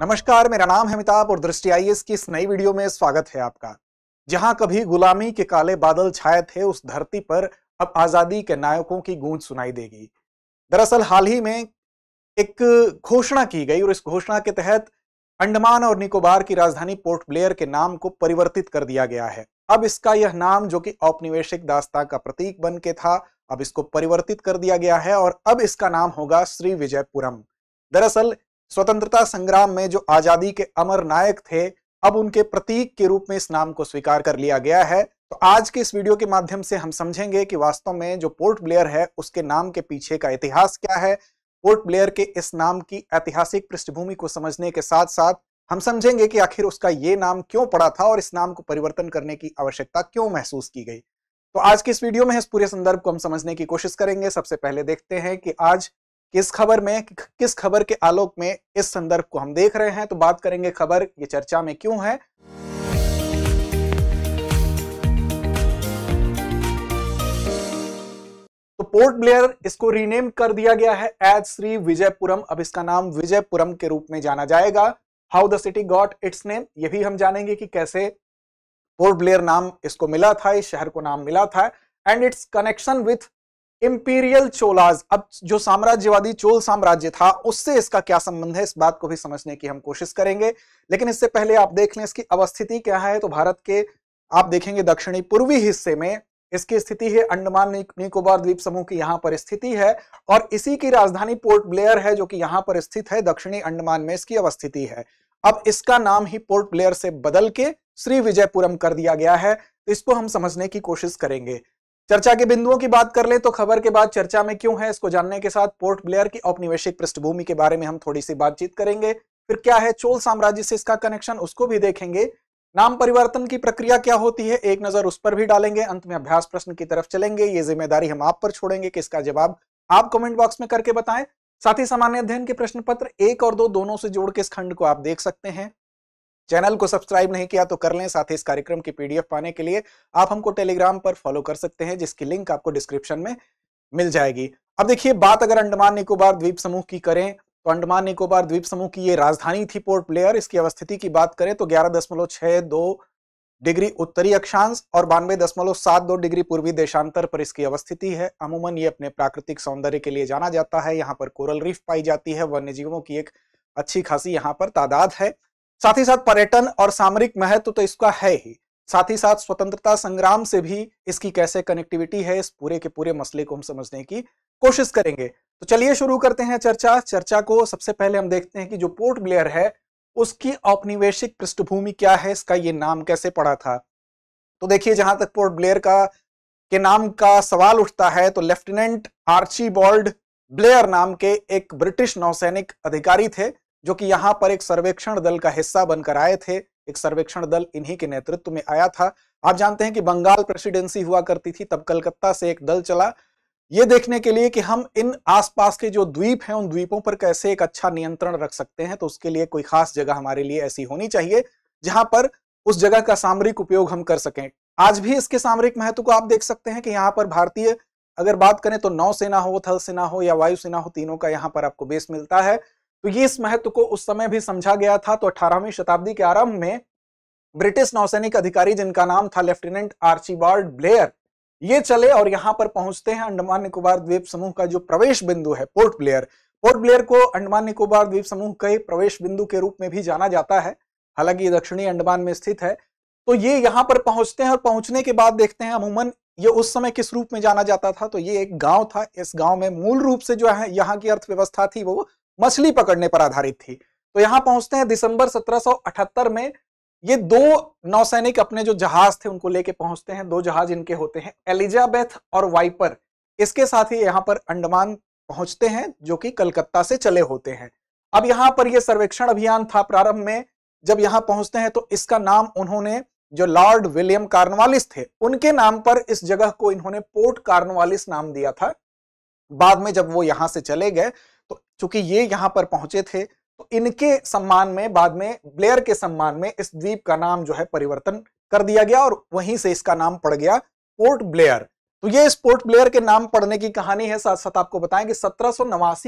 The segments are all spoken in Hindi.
नमस्कार मेरा नाम है अमिताभ और दृष्टि आई की इस नई वीडियो में स्वागत है आपका जहां कभी गुलामी के काले बादल छाए थे उस धरती पर अब आजादी के नायकों की गूंज सुनाई देगी दरअसल हाल ही में एक घोषणा की गई और इस घोषणा के तहत अंडमान और निकोबार की राजधानी पोर्ट ब्लेयर के नाम को परिवर्तित कर दिया गया है अब इसका यह नाम जो कि औपनिवेशिक दास्ता का प्रतीक बन के था अब इसको परिवर्तित कर दिया गया है और अब इसका नाम होगा श्री विजयपुरम दरअसल स्वतंत्रता संग्राम में जो आजादी के अमर नायक थे अब उनके प्रतीक के रूप में इस नाम को स्वीकार कर लिया गया है तो आज के इस वीडियो के माध्यम से हम समझेंगे कि वास्तव में जो पोर्ट ब्लेयर है उसके नाम के पीछे का इतिहास क्या है पोर्ट ब्लेयर के इस नाम की ऐतिहासिक पृष्ठभूमि को समझने के साथ साथ हम समझेंगे कि आखिर उसका ये नाम क्यों पड़ा था और इस नाम को परिवर्तन करने की आवश्यकता क्यों महसूस की गई तो आज के इस वीडियो में इस पूरे संदर्भ को हम समझने की कोशिश करेंगे सबसे पहले देखते हैं कि आज किस खबर में किस खबर के आलोक में इस संदर्भ को हम देख रहे हैं तो बात करेंगे खबर ये चर्चा में क्यों है तो पोर्ट ब्लेयर इसको रीनेम कर दिया गया है एज श्री विजयपुरम अब इसका नाम विजयपुरम के रूप में जाना जाएगा how the city got its name ये भी हम जानेंगे कि कैसे पोर्ट ब्लेयर नाम इसको मिला था इस शहर को नाम मिला था and its connection with imperial Cholas अब जो साम्राज्यवादी चोल साम्राज्य था उससे इसका क्या संबंध है इस बात को भी समझने की हम कोशिश करेंगे लेकिन इससे पहले आप देख लें इसकी अवस्थिति क्या है तो भारत के आप देखेंगे दक्षिणी पूर्वी हिस्से में इसकी स्थिति है अंडमान निकोबार द्वीप समूह की यहां पर स्थिति है और इसी की राजधानी पोर्ट ब्लेयर है जो कि यहाँ पर स्थित है दक्षिणी अंडमान में इसकी अवस्थिति है अब इसका नाम ही पोर्ट ब्लेयर से बदल के श्री विजयपुरम कर दिया गया है इसको हम समझने की कोशिश करेंगे चर्चा के बिंदुओं की बात कर ले तो खबर के बाद चर्चा में क्यों है इसको जानने के साथ पोर्ट ब्लेयर की औपनिवेशिक पृष्ठभूमि के बारे में हम थोड़ी सी बातचीत करेंगे फिर क्या है चोल साम्राज्य से इसका कनेक्शन उसको भी देखेंगे नाम परिवर्तन की प्रक्रिया क्या होती है एक नजर उस पर भी डालेंगे अंत में अभ्यास प्रश्न की तरफ चलेंगे ये जिम्मेदारी हम आप पर छोड़ेंगे कि इसका जवाब आप कमेंट बॉक्स में करके बताएं साथ ही सामान्य अध्ययन के प्रश्न पत्र एक और दो दोनों से जोड़ के इस खंड को आप देख सकते हैं चैनल को सब्सक्राइब नहीं किया तो कर लें साथ ही इस कार्यक्रम की पीडीएफ पाने के लिए आप हमको टेलीग्राम पर फॉलो कर सकते हैं जिसकी लिंक आपको डिस्क्रिप्शन में मिल जाएगी अब देखिए बात अगर अंडमान निकोबार द्वीप समूह की करें तो अंडमान निकोबार द्वीप समूह की ये राजधानी थी पोर्ट ब्लेयर इसकी अवस्थिति की बात करें तो ग्यारह दशमलव छह दो डिग्री उत्तरी अक्षांश और बानवे दशमलव सात दो डिग्री पूर्वी देशांतर पर इसकी अवस्थिति है अमूमन ये अपने प्राकृतिक सौंदर्य के लिए जाना जाता है यहाँ पर कोरल रीफ पाई जाती है वन्य जीवों की एक अच्छी खासी यहाँ पर तादाद है साथ ही साथ पर्यटन और सामरिक महत्व तो इसका है ही साथ ही साथ स्वतंत्रता संग्राम से भी इसकी कैसे कनेक्टिविटी है इस पूरे के पूरे मसले को हम समझने की कोशिश करेंगे तो चलिए शुरू करते हैं चर्चा चर्चा को सबसे पहले हम देखते हैं कि जो पोर्ट ब्लेयर है उसकी औपनिवेशिक पृष्ठभूमि क्या है इसका ये नाम कैसे पड़ा था तो देखिए जहां तक पोर्ट ब्लेयर का के नाम का सवाल उठता है तो लेफ्टिनेंट आर्ची ब्लेयर नाम के एक ब्रिटिश नौसैनिक अधिकारी थे जो कि यहाँ पर एक सर्वेक्षण दल का हिस्सा बनकर आए थे एक सर्वेक्षण दल इन्हीं के नेतृत्व में आया था आप जानते हैं कि बंगाल प्रेसिडेंसी हुआ करती थी तब कलकत्ता से एक दल चला ये देखने के लिए कि हम इन आसपास के जो द्वीप हैं उन द्वीपों पर कैसे एक अच्छा नियंत्रण रख सकते हैं तो उसके लिए कोई खास जगह हमारे लिए ऐसी होनी चाहिए जहां पर उस जगह का सामरिक उपयोग हम कर सकें आज भी इसके सामरिक महत्व को आप देख सकते हैं कि यहाँ पर भारतीय अगर बात करें तो नौसेना हो थल सेना हो या वायुसेना हो तीनों का यहाँ पर आपको बेस मिलता है तो ये इस महत्व को उस समय भी समझा गया था तो अठारहवीं शताब्दी के आरंभ में ब्रिटिश नौसैनिक अधिकारी जिनका नाम था लेफ्टिनेंट आर्चीबार्ड ब्लेयर ये चले और यहां पर पहुंचते हैं अंडमान निकोबार द्वीप समूह का जो प्रवेश बिंदु है पोर्ट ब्लेयर पोर्ट ब्लेयर को अंडमान निकोबार द्वीप समूह के प्रवेश बिंदु के रूप में भी जाना जाता है हालांकि दक्षिणी अंडमान में स्थित है तो ये यहां पर पहुंचते हैं और पहुंचने के बाद देखते हैं अमूमन ये उस समय किस रूप में जाना जाता था तो ये एक गांव था इस गांव में मूल रूप से जो है यहाँ की अर्थव्यवस्था थी वो मछली पकड़ने पर आधारित थी तो यहां पहुंचते हैं दिसंबर 1778 में ये दो नौसैनिक अपने जो जहाज थे उनको लेके पहुंचते हैं दो जहाज इनके होते हैं एलिजाबेथ और वाइपर इसके साथ ही यहाँ पर अंडमान पहुंचते हैं जो कि कलकत्ता से चले होते हैं अब यहाँ पर यह सर्वेक्षण अभियान था प्रारंभ में जब यहाँ पहुंचते हैं तो इसका नाम उन्होंने जो लॉर्ड विलियम कार्नवालिस थे उनके नाम पर इस जगह को इन्होंने पोर्ट कार्नवालिस नाम दिया था बाद में जब वो यहां से चले गए चूंकि ये यहाँ पर पहुंचे थे तो इनके सम्मान में बाद में ब्लेयर के सम्मान में इस द्वीप का नाम जो है परिवर्तन कर दिया गया और वहीं से इसका नाम पड़ गया पोर्ट ब्लेयर तो ये इस पोर्ट ब्लेयर के नाम पड़ने की कहानी है साथ साथ आपको बताएं कि सत्रह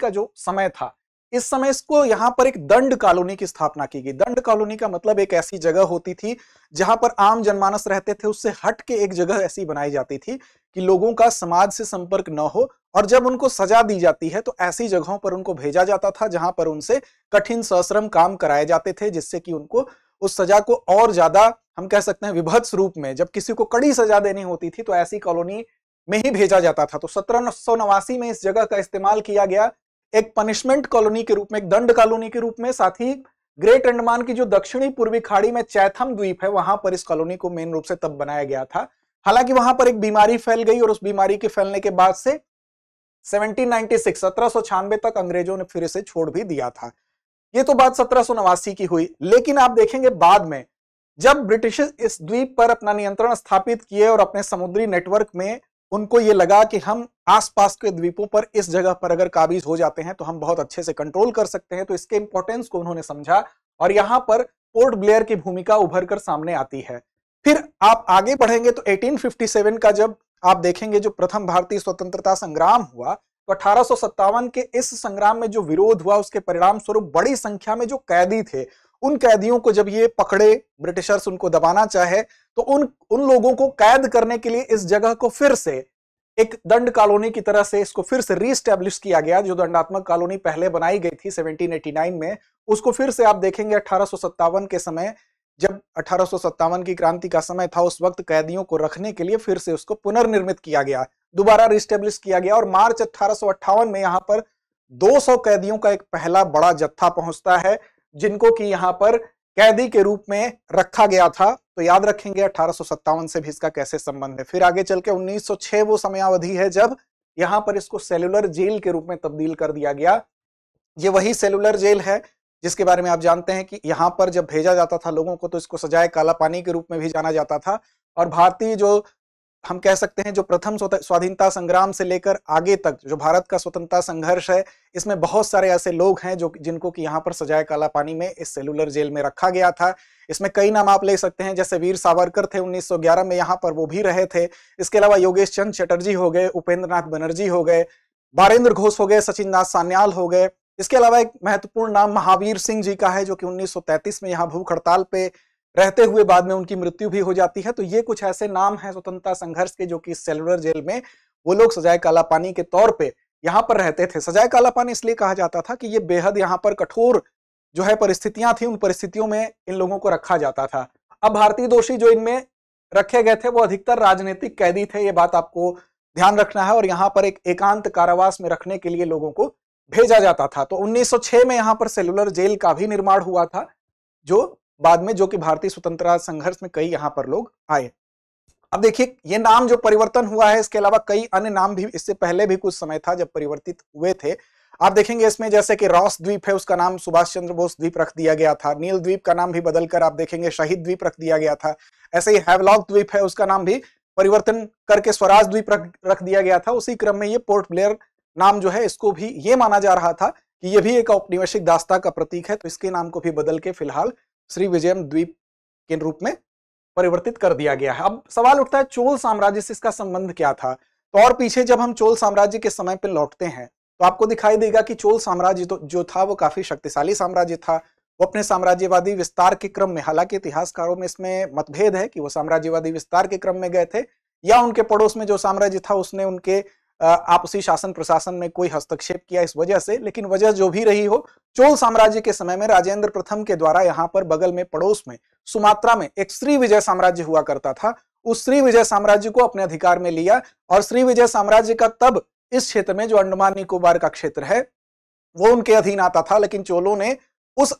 का जो समय था इस समय इसको यहां पर एक दंड कॉलोनी की स्थापना की गई दंड कॉलोनी का मतलब एक ऐसी जगह होती थी जहां पर आम जनमानस रहते थे उससे हट के एक जगह ऐसी बनाई जाती थी कि लोगों का समाज से संपर्क न हो और जब उनको सजा दी जाती है तो ऐसी जगहों पर उनको भेजा जाता था जहां पर उनसे कठिन सश्रम काम कराए जाते थे जिससे कि उनको उस सजा को और ज्यादा हम कह सकते हैं विभत्स रूप में जब किसी को कड़ी सजा देनी होती थी तो ऐसी कॉलोनी में ही भेजा जाता था तो सत्रह में इस जगह का इस्तेमाल किया गया एक पनिशमेंट कॉलोनी के रूप में एक दंड कॉलोनी के रूप में साथ ही ग्रेट अंडमान की जो दक्षिणी पूर्वी खाड़ी में चैथम द्वीप है वहां पर इस कॉलोनी को मेन रूप से तब बनाया गया था हालांकि वहां पर एक बीमारी फैल गई और उस बीमारी के फैलने के बाद से 1796 1796 तक अंग्रेजों ने फिर इसे छोड़ भी दिया था ये तो बात सत्रह की हुई लेकिन आप देखेंगे बाद में जब ब्रिटिश इस द्वीप पर अपना नियंत्रण स्थापित किए और अपने समुद्री नेटवर्क में उनको ये लगा कि हम आसपास के द्वीपों पर इस जगह पर अगर काबिज हो जाते हैं तो हम बहुत अच्छे से कंट्रोल कर सकते हैं तो इसके इंपॉर्टेंस को उन्होंने समझा और यहां पर पोर्ट ब्लेयर की भूमिका उभर कर सामने आती है फिर आप आगे बढ़ेंगे तो 1857 का जब आप देखेंगे जो प्रथम भारतीय स्वतंत्रता संग्राम हुआ तो अठारह के इस संग्राम में जो विरोध हुआ उसके परिणाम स्वरूप बड़ी संख्या में जो कैदी थे उन कैदियों को जब ये पकड़े ब्रिटिशर्स उनको दबाना चाहे तो उन उन लोगों को कैद करने के लिए इस जगह को फिर से एक दंड कॉलोनी की तरह से इसको फिर से रीस्टेब्लिश किया गया जो दंडात्मक कॉलोनी पहले बनाई गई थी 1789 में उसको फिर से आप देखेंगे अठारह के समय जब अठारह की क्रांति का समय था उस वक्त कैदियों को रखने के लिए फिर से उसको पुनर्निर्मित किया गया दोबारा रिस्टेब्लिश किया गया और मार्च अठारह में यहाँ पर 200 कैदियों का एक पहला बड़ा जत्था पहुंचता है जिनको कि यहाँ पर कैदी के रूप में रखा गया था तो याद रखेंगे अठारह से भी इसका कैसे संबंध है फिर आगे चल के उन्नीस वो समयावधि है जब यहां पर इसको सेलुलर जेल के रूप में तब्दील कर दिया गया ये वही सेलुलर जेल है जिसके बारे में आप जानते हैं कि यहाँ पर जब भेजा जाता था लोगों को तो इसको सजाए काला पानी के रूप में भी जाना जाता था और भारतीय जो हम कह सकते हैं जो प्रथम स्वाधीनता संग्राम से लेकर आगे तक जो भारत का स्वतंत्रता संघर्ष है इसमें बहुत सारे ऐसे लोग हैं जो जिनको कि यहाँ पर सजाए काला पानी में इस सेलुलर जेल में रखा गया था इसमें कई नाम आप ले सकते हैं जैसे वीर सावरकर थे 1911 में यहाँ पर वो भी रहे थे इसके अलावा योगेश चंद चटर्जी हो गए उपेंद्र नाथ बनर्जी हो गए बारेंद्र घोष हो गए सचिन नाथ सान्याल हो गए इसके अलावा एक महत्वपूर्ण नाम महावीर सिंह जी का है जो कि 1933 में यहाँ भूख हड़ताल पे रहते हुए बाद में उनकी मृत्यु भी हो जाती है तो ये कुछ ऐसे नाम हैं स्वतंत्रता संघर्ष के जो कि सेलुलर जेल में वो लोग सजाए काला पानी के तौर पर यहाँ पर रहते थे सजाए काला पानी इसलिए कहा जाता था कि ये बेहद यहाँ पर कठोर जो है परिस्थितियां थी उन परिस्थितियों में इन लोगों को रखा जाता था अब भारतीय दोषी जो इनमें रखे गए थे वो अधिकतर राजनीतिक कैदी थे ये बात आपको ध्यान रखना है और यहाँ पर एक एकांत कारावास में रखने के लिए लोगों को भेजा जाता था तो 1906 में यहाँ पर सेलुलर जेल का भी निर्माण हुआ था जो बाद में जो कि भारतीय स्वतंत्रता संघर्ष में कई यहाँ पर लोग आए अब देखिए ये नाम जो परिवर्तन हुआ है इसके अलावा कई अन्य नाम भी इससे पहले भी कुछ समय था जब परिवर्तित हुए थे आप देखेंगे इसमें जैसे कि रॉस द्वीप है उसका नाम सुभाष चंद्र बोस द्वीप रख दिया गया था नील द्वीप का नाम भी बदलकर आप देखेंगे शहीद द्वीप रख दिया गया था ऐसे ही हैवलॉक द्वीप है उसका नाम भी परिवर्तन करके स्वराज द्वीप रख, दिया गया था उसी क्रम में ये पोर्ट ब्लेयर नाम जो है इसको भी ये माना जा रहा था कि ये भी एक औपनिवेशिक दास्ता का प्रतीक है तो इसके नाम को भी बदल के फिलहाल श्री विजय द्वीप के रूप में परिवर्तित कर दिया गया है अब सवाल उठता है चोल साम्राज्य से इसका संबंध क्या था तो और पीछे जब हम चोल साम्राज्य के समय पर लौटते हैं तो आपको दिखाई देगा कि चोल साम्राज्य तो जो था वो काफी शक्तिशाली साम्राज्य था वो अपने साम्राज्यवादी विस्तार के क्रम में हालांकि इतिहासकारों में इसमें मतभेद है कि वो साम्राज्यवादी विस्तार के क्रम में गए थे या उनके पड़ोस में जो साम्राज्य था उसने उनके आप उसी शासन प्रशासन में कोई हस्तक्षेप किया इस वजह से लेकिन वजह जो भी रही हो चोल साम्राज्य के समय में राजेंद्र प्रथम के द्वारा यहाँ पर बगल में पड़ोस में सुमात्रा में एक श्री विजय साम्राज्य हुआ करता था उस श्री विजय साम्राज्य को अपने अधिकार में लिया और श्री विजय साम्राज्य का तब इस क्षेत्र में जो अंडमान निकोबार का क्षेत्र है वो उनके अधीन आता था लेकिन चोलों ने उस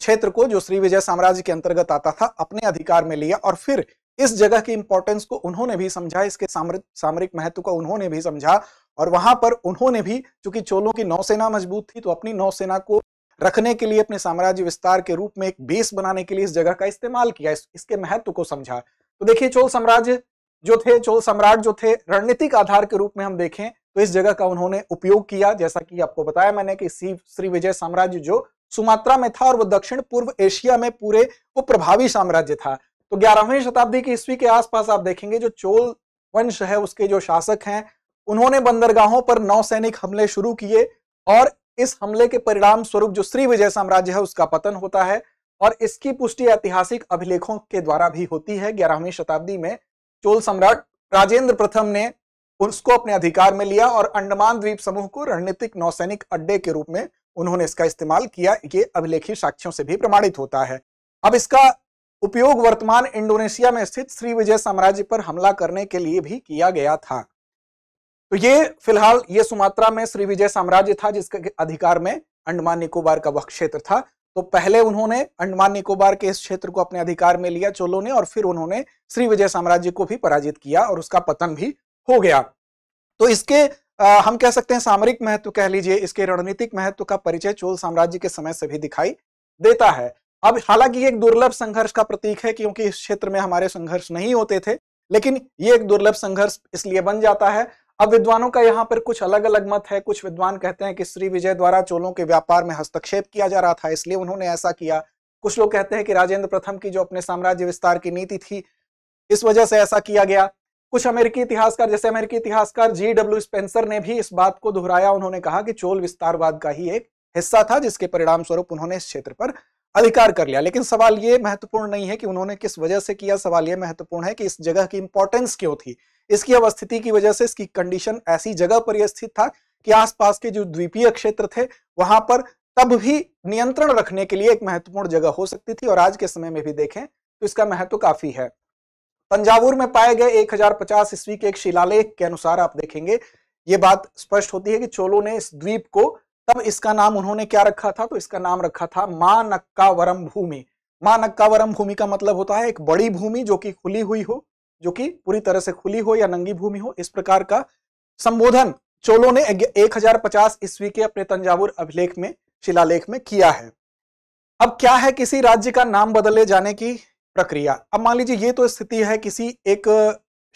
क्षेत्र को जो श्री विजय साम्राज्य के अंतर्गत आता था अपने अधिकार में लिया और फिर इस जगह की इंपॉर्टेंस को उन्होंने भी समझा इसके सामरिक महत्व को उन्होंने भी समझा और वहां पर उन्होंने भी चूंकि चोलों की नौसेना मजबूत थी तो अपनी नौसेना को रखने के लिए अपने साम्राज्य विस्तार के रूप में एक बेस बनाने के लिए इस जगह का इस्तेमाल किया इस, इसके महत्व को समझा तो देखिए चोल साम्राज्य जो थे चोल सम्राट जो थे रणनीतिक आधार के रूप में हम देखें तो इस जगह का उन्होंने उपयोग किया जैसा कि आपको बताया मैंने कि श्री विजय साम्राज्य जो सुमात्रा में था और वो दक्षिण पूर्व एशिया में पूरे वो प्रभावी साम्राज्य था तो ग्यारहवीं शताब्दी की ईस्वी के आसपास आप देखेंगे जो चोल वंश है उसके जो शासक हैं उन्होंने बंदरगाहों पर नौसैनिक हमले शुरू किए और इस हमले के परिणाम स्वरूप जो श्री विजय साम्राज्य है उसका पतन होता है और इसकी पुष्टि ऐतिहासिक अभिलेखों के द्वारा भी होती है ग्यारहवीं शताब्दी में चोल सम्राट राजेंद्र प्रथम ने उसको अपने अधिकार में लिया और अंडमान द्वीप समूह को रणनीतिक नौसैनिक अड्डे के रूप में उन्होंने इसका इस्तेमाल किया ये अभिलेखी साक्ष्यों से भी प्रमाणित होता है अब इसका उपयोग वर्तमान इंडोनेशिया में स्थित श्री विजय साम्राज्य पर हमला करने के लिए भी किया गया था तो ये फिलहाल ये सुमात्रा में श्री विजय साम्राज्य था जिसके अधिकार में अंडमान निकोबार का वह क्षेत्र था तो पहले उन्होंने अंडमान निकोबार के इस क्षेत्र को अपने अधिकार में लिया चोलों ने और फिर उन्होंने श्री विजय साम्राज्य को भी पराजित किया और उसका पतन भी हो गया तो इसके आ, हम कह सकते हैं सामरिक महत्व कह लीजिए इसके रणनीतिक महत्व का परिचय चोल साम्राज्य के समय से भी दिखाई देता है अब हालांकि एक दुर्लभ संघर्ष का प्रतीक है क्योंकि इस क्षेत्र में हमारे संघर्ष नहीं होते थे लेकिन ये एक दुर्लभ संघर्ष इसलिए बन जाता है अब विद्वानों का यहाँ पर कुछ अलग अलग मत है कुछ विद्वान कहते हैं कि श्री विजय द्वारा चोलों के व्यापार में हस्तक्षेप किया जा रहा था इसलिए उन्होंने ऐसा किया कुछ लोग कहते हैं कि राजेंद्र प्रथम की जो अपने साम्राज्य विस्तार की नीति थी इस वजह से ऐसा किया गया कुछ अमेरिकी इतिहासकार जैसे अमेरिकी इतिहासकार जी डब्ल्यू स्पेंसर ने भी इस बात को दोहराया उन्होंने कहा कि चोल विस्तारवाद का ही एक हिस्सा था जिसके परिणाम स्वरूप उन्होंने इस क्षेत्र पर अधिकार कर लिया लेकिन सवाल ये महत्वपूर्ण नहीं है कि उन्होंने किस वजह से किया सवाल यह महत्वपूर्ण है कि इस जगह की इंपॉर्टेंस क्यों थी इसकी अवस्थिति की वजह से इसकी कंडीशन ऐसी जगह पर यह स्थित था कि आसपास के जो द्वीपीय क्षेत्र थे वहां पर तब भी नियंत्रण रखने के लिए एक महत्वपूर्ण जगह हो सकती थी और आज के समय में भी देखें तो इसका महत्व काफी है तंजावुर में पाए गए 1050 ईस्वी के एक शिलालेख के अनुसार आप देखेंगे ये बात स्पष्ट होती है कि चोलों ने इस द्वीप को तब इसका नाम उन्होंने क्या रखा था तो इसका नाम रखा था मानक्कावरम भूमि मानक्कावरम भूमि का मतलब होता है एक बड़ी भूमि जो कि खुली हुई हो जो कि पूरी तरह से खुली हो या नंगी भूमि हो इस प्रकार का संबोधन चोलों ने 1050 ईस्वी के अपने तंजावुर अभिलेख में शिलालेख में किया है अब क्या है किसी राज्य का नाम बदले जाने की प्रक्रिया अब मान लीजिए ये तो स्थिति है किसी एक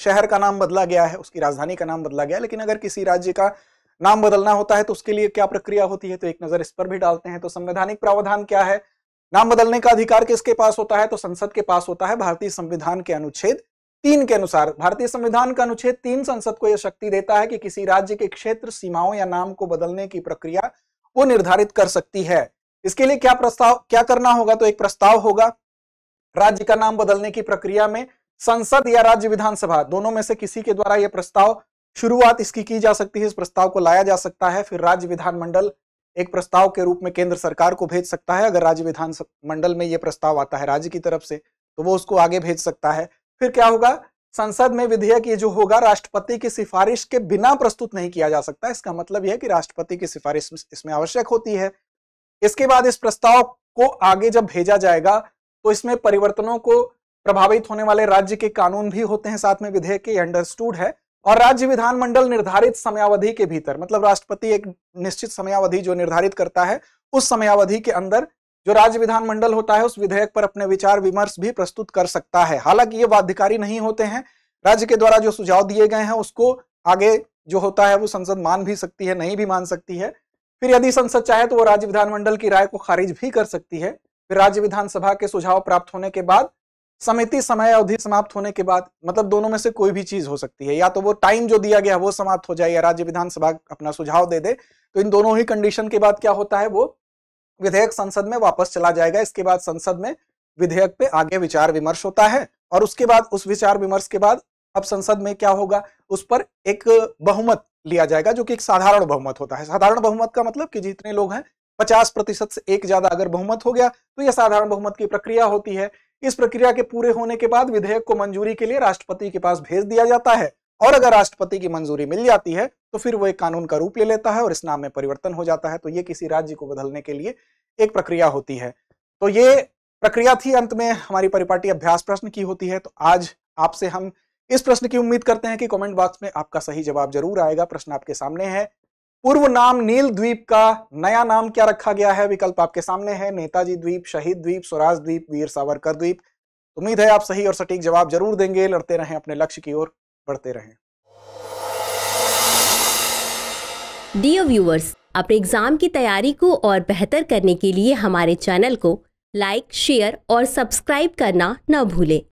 शहर का नाम बदला गया है उसकी राजधानी का नाम बदला गया लेकिन अगर किसी राज्य का नाम बदलना होता है तो उसके लिए क्या प्रक्रिया होती है तो एक नजर इस पर भी डालते हैं तो संवैधानिक प्रावधान क्या है नाम बदलने का अधिकार किसके पास होता है तो संसद के पास होता है भारतीय संविधान के अनुच्छेद तीन के अनुसार भारतीय संविधान का अनुच्छेद तीन संसद को यह शक्ति देता है कि किसी राज्य के क्षेत्र सीमाओं या नाम को बदलने की प्रक्रिया वो निर्धारित कर सकती है इसके लिए क्या प्रस्ताव क्या करना होगा तो एक प्रस्ताव होगा राज्य का नाम बदलने की प्रक्रिया में संसद या राज्य विधानसभा दोनों में से किसी के द्वारा यह प्रस्ताव शुरुआत इसकी की जा सकती है इस प्रस्ताव को लाया जा सकता है फिर राज्य विधानमंडल एक प्रस्ताव के रूप में केंद्र सरकार को भेज सकता है अगर राज्य विधान मंडल में ये प्रस्ताव आता है राज्य की तरफ से तो वो उसको आगे भेज सकता है फिर क्या होगा संसद में विधेयक ये जो होगा राष्ट्रपति की सिफारिश के बिना प्रस्तुत नहीं किया जा सकता इसका मतलब यह है कि राष्ट्रपति की सिफारिश इसमें आवश्यक होती है इसके बाद इस प्रस्ताव को आगे जब भेजा जाएगा तो इसमें परिवर्तनों को प्रभावित होने वाले राज्य के कानून भी होते हैं साथ में विधेयक के अंडरस्टूड है और राज्य विधानमंडल निर्धारित समयावधि के भीतर मतलब राष्ट्रपति एक निश्चित समयावधि जो निर्धारित करता है उस समयावधि के अंदर जो राज्य विधानमंडल होता है उस विधेयक पर अपने विचार विमर्श भी प्रस्तुत कर सकता है हालांकि ये बाध्यकारी नहीं होते हैं राज्य के द्वारा जो सुझाव दिए गए हैं उसको आगे जो होता है वो संसद मान भी सकती है नहीं भी मान सकती है फिर यदि संसद चाहे तो वो राज्य विधानमंडल की राय को खारिज भी कर सकती है फिर राज्य विधानसभा के सुझाव प्राप्त होने के बाद समिति समय अवधि समाप्त होने के बाद मतलब दोनों में से कोई भी चीज हो सकती है या तो वो टाइम जो दिया गया वो समाप्त हो जाए या राज्य विधानसभा अपना सुझाव दे दे तो इन दोनों ही कंडीशन के बाद क्या होता है वो विधेयक संसद में वापस चला जाएगा इसके बाद संसद में विधेयक पे आगे विचार विमर्श होता है और उसके बाद उस विचार विमर्श के बाद अब संसद में क्या होगा उस पर एक बहुमत लिया जाएगा जो कि एक साधारण बहुमत होता है साधारण बहुमत का मतलब कि जितने लोग हैं पचास प्रतिशत से एक ज्यादा अगर बहुमत हो गया तो यह साधारण बहुमत की प्रक्रिया होती है इस प्रक्रिया के पूरे होने के बाद विधेयक को मंजूरी के लिए राष्ट्रपति के पास भेज दिया जाता है और अगर राष्ट्रपति की मंजूरी मिल जाती है तो फिर वो एक कानून का रूप ले लेता है और इस नाम में परिवर्तन हो जाता है तो ये किसी राज्य को बदलने के लिए एक प्रक्रिया होती है तो ये प्रक्रिया थी अंत में हमारी परिपाटी अभ्यास प्रश्न की होती है तो आज आपसे हम इस प्रश्न की उम्मीद करते हैं कि कमेंट बॉक्स में आपका सही जवाब जरूर आएगा प्रश्न आपके सामने है पूर्व नाम नील द्वीप का नया नाम क्या रखा गया है विकल्प आपके सामने है नेताजी द्वीप शहीद द्वीप स्वराज द्वीप वीर सावरकर द्वीप उम्मीद है आप सही और सटीक जवाब जरूर देंगे लड़ते रहें अपने लक्ष्य की ओर बढ़ते रहें डियर व्यूअर्स अपने एग्जाम की तैयारी को और बेहतर करने के लिए हमारे चैनल को लाइक शेयर और सब्सक्राइब करना न भूलें